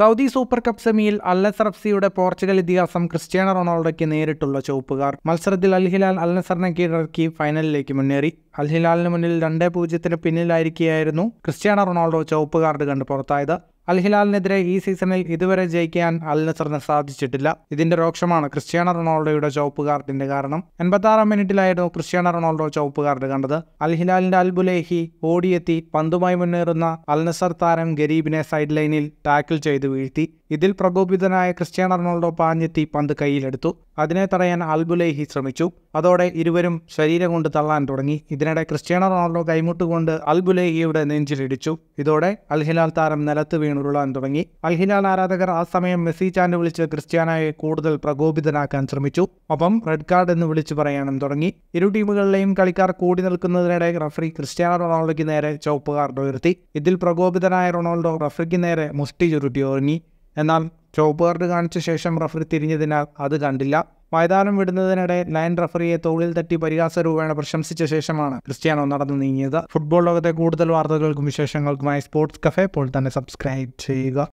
Saudi super cup സെമിയിൽ Al Nassr F സിയുടെ Portugal ഇതിഹാസം ക്രിസ്ത്യാനോ റൊണാൾഡോയ്ക്ക് നേരിട്ടുള്ള ചുവപ്പുകാർ മത്സരത്തിൽ അൽഹിലാൽ അൽ നസറിനെ കീഴടക്കി ഫൈനലിലേക്ക് മുന്നേറി അൽഹിലാലിന് മുന്നിൽ രണ്ടേ പൂജ്യത്തിന് പിന്നിലായിരിക്കുകയായിരുന്നു ക്രിസ്ത്യാനോ റൊണാൾഡോ ചുവപ്പ് കാർഡ് കണ്ട് പുറത്തായത് അൽഹിലാലിനെതിരെ ഈ സീസണിൽ ഇതുവരെ ജയിക്കാൻ അൽ നസറിന് സാധിച്ചിട്ടില്ല ഇതിന്റെ രോക്ഷമാണ് ക്രിസ്ത്യാനോ റൊണാൾഡോയുടെ ചുവപ്പ് കാർഡിന്റെ കാരണം എൺപത്താറാം മിനിറ്റിലായിരുന്നു ക്രിസ്ത്യാനോ റൊണാൾഡോ ചുവപ്പ് കാർഡ് കണ്ടത് അൽഹിലാലിന്റെ അൽബുലേഹി ഓടിയെത്തി പന്തുമായി മുന്നേറുന്ന അൽ നസർ താരം ഗരീബിനെ സൈഡ് ലൈനിൽ ടാക്കിൾ ചെയ്ത് വീഴ്ത്തി ഇതിൽ പ്രകോപിതനായ ക്രിസ്ത്യാനോ റൊണാൾഡോ പാഞ്ഞെത്തി പന്ത് കൈയിലെടുത്തു അതിനെ തടയാൻ അൽബുലേഹി ശ്രമിച്ചു അതോടെ ഇരുവരും ശരീരം കൊണ്ട് തള്ളാൻ തുടങ്ങി ഇതിനിടെ ക്രിസ്ത്യാനോ റൊണാൾഡോ കൈമുട്ടുകൊണ്ട് അൽബുലേഹിയുടെ നെഞ്ചിലിടിച്ചു ഇതോടെ അൽഹിലാൽ താരം നിലത്ത് വീണുരുളാൻ തുടങ്ങി അൽഹിലാൽ ആരാധകർ ആ സമയം മെസ്സി ചാൻഡ് വിളിച്ച് ക്രിസ്ത്യാനോയെ കൂടുതൽ പ്രകോപിതനാക്കാൻ ശ്രമിച്ചു ഒപ്പം റെഡ് കാർഡ് എന്ന് വിളിച്ചു പറയാനും തുടങ്ങി ഇരു ടീമുകളിലെയും കളിക്കാർ കൂടി നിൽക്കുന്നതിനിടെ റഫറി ക്രിസ്ത്യാനോ റൊണാൾഡോയ്ക്ക് നേരെ ചുവപ്പ് കാർഡ് ഉയർത്തി ഇതിൽ പ്രകോപിതനായ റൊണാൾഡോ റഫറിക്ക് നേരെ മുഷ്ടി ചുരുട്ടി ഒരുങ്ങി എന്നാൽ ചോപ്പുകാർഡ് കാണിച്ച ശേഷം റഫറി തിരിഞ്ഞതിനാൽ അത് കണ്ടില്ല മൈതാനം വിടുന്നതിനിടെ ലൈൻ റഫറിയെ തോളിൽ തട്ടി പരിഹാസ രൂപേണ പ്രശംസിച്ച ശേഷമാണ് ക്രിസ്ത്യാനോ നടന്നു നീങ്ങിയത് ഫുട്ബോൾ ലോകത്തെ കൂടുതൽ വാർത്തകൾക്കും വിശേഷങ്ങൾക്കുമായി സ്പോർട്സ് കഫേ ഇപ്പോൾ തന്നെ സബ്സ്ക്രൈബ് ചെയ്യുക